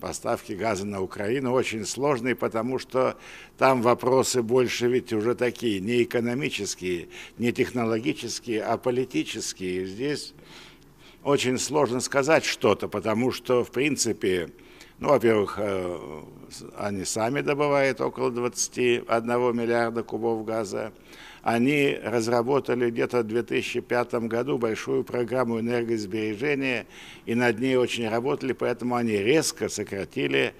поставки газа на Украину очень сложный, потому что там вопросы больше ведь уже такие, не экономические, не технологические, а политические. Здесь очень сложно сказать что-то, потому что, в принципе, ну, во-первых, э, они сами добывают около 21 миллиарда кубов газа. Они разработали где-то в 2005 году большую программу энергосбережения и над ней очень работали, поэтому они резко сократили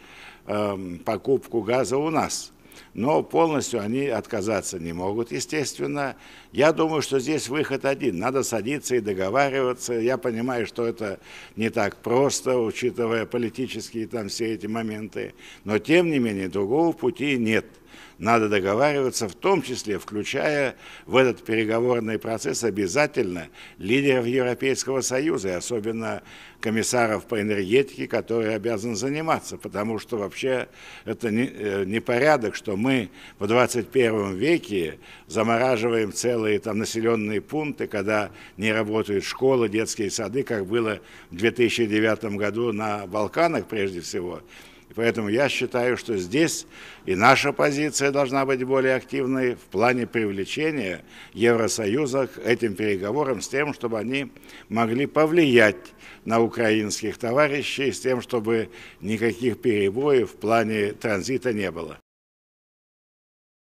эм, покупку газа у нас но полностью они отказаться не могут, естественно. Я думаю, что здесь выход один. Надо садиться и договариваться. Я понимаю, что это не так просто, учитывая политические там все эти моменты. Но, тем не менее, другого пути нет надо договариваться, в том числе включая в этот переговорный процесс обязательно лидеров Европейского Союза, и особенно комиссаров по энергетике, который обязан заниматься, потому что вообще это непорядок, не э, что мы в 21 веке замораживаем целые там населенные пункты, когда не работают школы, детские сады, как было в 2009 году на Балканах прежде всего. И поэтому я считаю, что здесь и наша позиция должна быть более активной в плане привлечения Евросоюза к этим переговорам с тем, чтобы они могли повлиять на украинских товарищей, с тем, чтобы никаких перебоев в плане транзита не было.